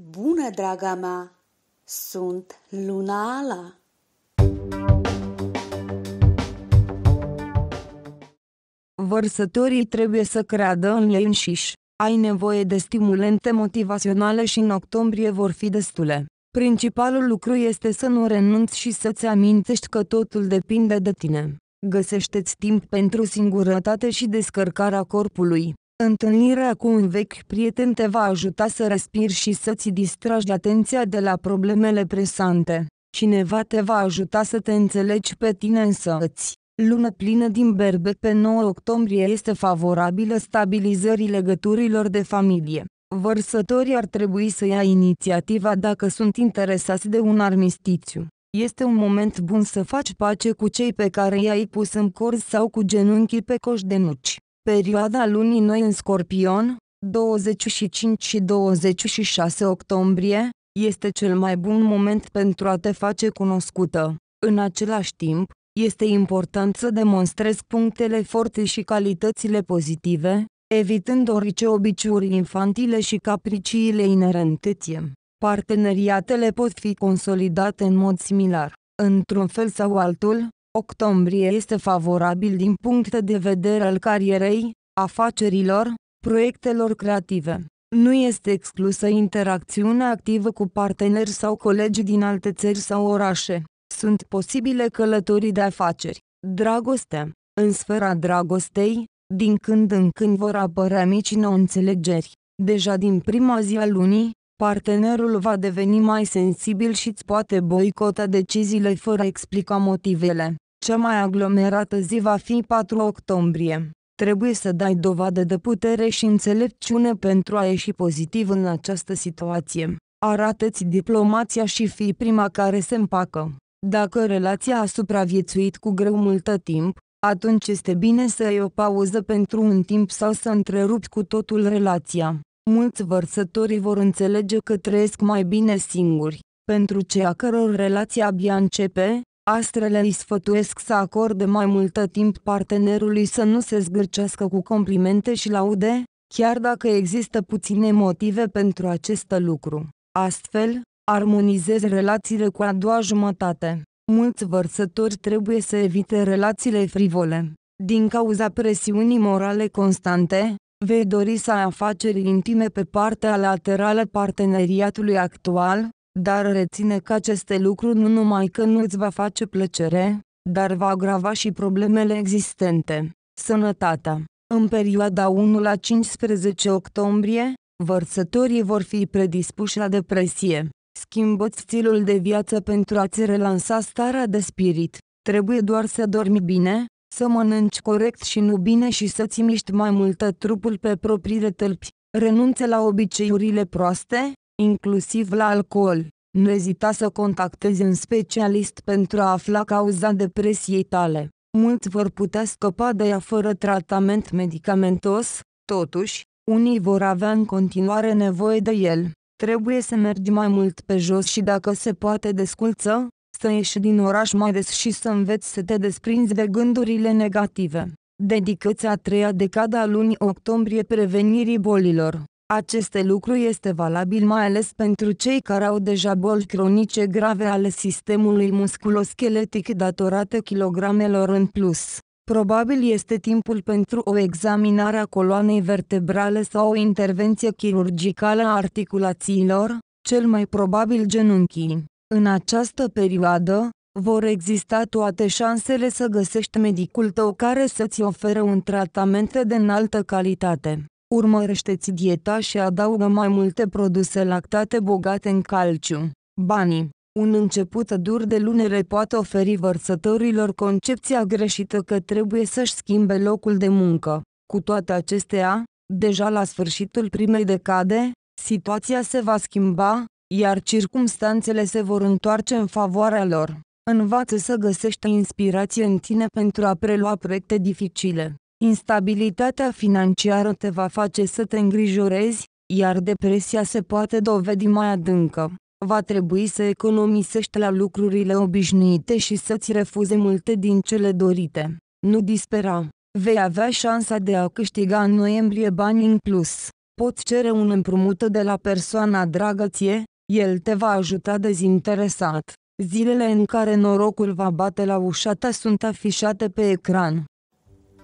Bună, draga mea! Sunt Luna Ala! Vărsătorii trebuie să creadă în ei înșiși. Ai nevoie de stimulente motivaționale și în octombrie vor fi destule. Principalul lucru este să nu renunți și să-ți amintești că totul depinde de tine. Găsește-ți timp pentru singurătate și descărcarea corpului. Întâlnirea cu un vechi prieten te va ajuta să respiri și să-ți distragi atenția de la problemele presante. Cineva te va ajuta să te înțelegi pe tine însăți. Lună plină din berbec pe 9 octombrie este favorabilă stabilizării legăturilor de familie. Vărsătorii ar trebui să ia inițiativa dacă sunt interesați de un armistițiu. Este un moment bun să faci pace cu cei pe care i-ai pus în corzi sau cu genunchii pe coș de nuci. Perioada lunii noi în Scorpion, 25 și 26 octombrie, este cel mai bun moment pentru a te face cunoscută. În același timp, este important să demonstrezi punctele forte și calitățile pozitive, evitând orice obiciuri infantile și capriciile inerente ție. Parteneriatele pot fi consolidate în mod similar. Într-un fel sau altul, Octombrie este favorabil din punct de vedere al carierei, afacerilor, proiectelor creative. Nu este exclusă interacțiunea activă cu parteneri sau colegi din alte țări sau orașe. Sunt posibile călătorii de afaceri. Dragoste. În sfera dragostei, din când în când vor apărea mici neînțelegeri. Deja din prima zi a lunii, partenerul va deveni mai sensibil și îți poate boicota deciziile fără a explica motivele. Cea mai aglomerată zi va fi 4 octombrie. Trebuie să dai dovadă de putere și înțelepciune pentru a ieși pozitiv în această situație. Arată-ți diplomația și fii prima care se împacă. Dacă relația a supraviețuit cu greu multă timp, atunci este bine să ai o pauză pentru un timp sau să întrerupi cu totul relația. Mulți vărsători vor înțelege că trăiesc mai bine singuri, pentru cei a căror relație abia începe, Astrele îi sfătuiesc să acorde mai multă timp partenerului să nu se zgârcească cu complimente și laude, chiar dacă există puține motive pentru acest lucru. Astfel, armonizezi relațiile cu a doua jumătate. Mulți vărsători trebuie să evite relațiile frivole. Din cauza presiunii morale constante, vei dori să ai afaceri intime pe partea laterală parteneriatului actual, dar reține că aceste lucruri nu numai că nu îți va face plăcere, dar va agrava și problemele existente. Sănătatea În perioada 1 la 15 octombrie, vărsătorii vor fi predispuși la depresie. Schimbă-ți stilul de viață pentru a-ți relansa starea de spirit. Trebuie doar să dormi bine, să mănânci corect și nu bine și să-ți miști mai multă trupul pe propriile tălpi. Renunță la obiceiurile proaste, inclusiv la alcool. Nu ezita să contactezi un specialist pentru a afla cauza depresiei tale. Mulți vor putea scăpa de ea fără tratament medicamentos, totuși, unii vor avea în continuare nevoie de el. Trebuie să mergi mai mult pe jos și dacă se poate desculță, să ieși din oraș mai des și să înveți să te desprinzi de gândurile negative. Dedicăți a treia decada a lunii octombrie prevenirii bolilor. Aceste lucru este valabil mai ales pentru cei care au deja boli cronice grave ale sistemului musculoscheletic datorate kilogramelor în plus. Probabil este timpul pentru o examinare a coloanei vertebrale sau o intervenție chirurgicală a articulațiilor, cel mai probabil genunchii. În această perioadă, vor exista toate șansele să găsești medicul tău care să-ți ofere un tratament de înaltă calitate. Urmărește-ți dieta și adaugă mai multe produse lactate bogate în calciu. Banii un început dur de lunere poate oferi vărsătorilor concepția greșită că trebuie să-și schimbe locul de muncă. Cu toate acestea, deja la sfârșitul primei decade, situația se va schimba, iar circumstanțele se vor întoarce în favoarea lor. Învață să găsești inspirație în tine pentru a prelua proiecte dificile. Instabilitatea financiară te va face să te îngrijorezi, iar depresia se poate dovedi mai adâncă. Va trebui să economisești la lucrurile obișnuite și să-ți refuze multe din cele dorite. Nu dispera. Vei avea șansa de a câștiga în noiembrie bani în plus. Poți cere un împrumut de la persoana dragă ție, el te va ajuta dezinteresat. Zilele în care norocul va bate la ușa ta sunt afișate pe ecran.